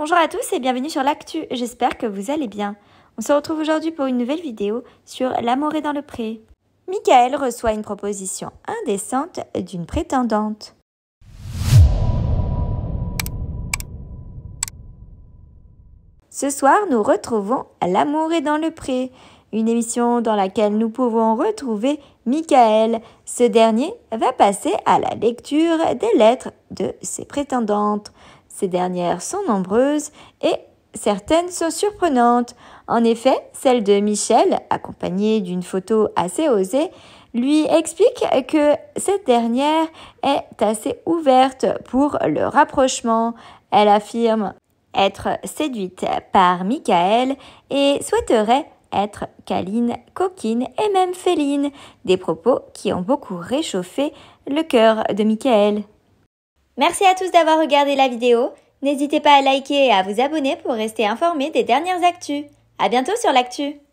Bonjour à tous et bienvenue sur l'actu, j'espère que vous allez bien. On se retrouve aujourd'hui pour une nouvelle vidéo sur l'amour et dans le pré. Michael reçoit une proposition indécente d'une prétendante. Ce soir, nous retrouvons L'amour et dans le pré, une émission dans laquelle nous pouvons retrouver Michael. Ce dernier va passer à la lecture des lettres de ses prétendantes. Ces dernières sont nombreuses et certaines sont surprenantes. En effet, celle de Michel, accompagnée d'une photo assez osée, lui explique que cette dernière est assez ouverte pour le rapprochement. Elle affirme être séduite par Michael et souhaiterait être câline, coquine et même féline, des propos qui ont beaucoup réchauffé le cœur de Michael. Merci à tous d'avoir regardé la vidéo. N'hésitez pas à liker et à vous abonner pour rester informé des dernières actus. À bientôt sur l'actu.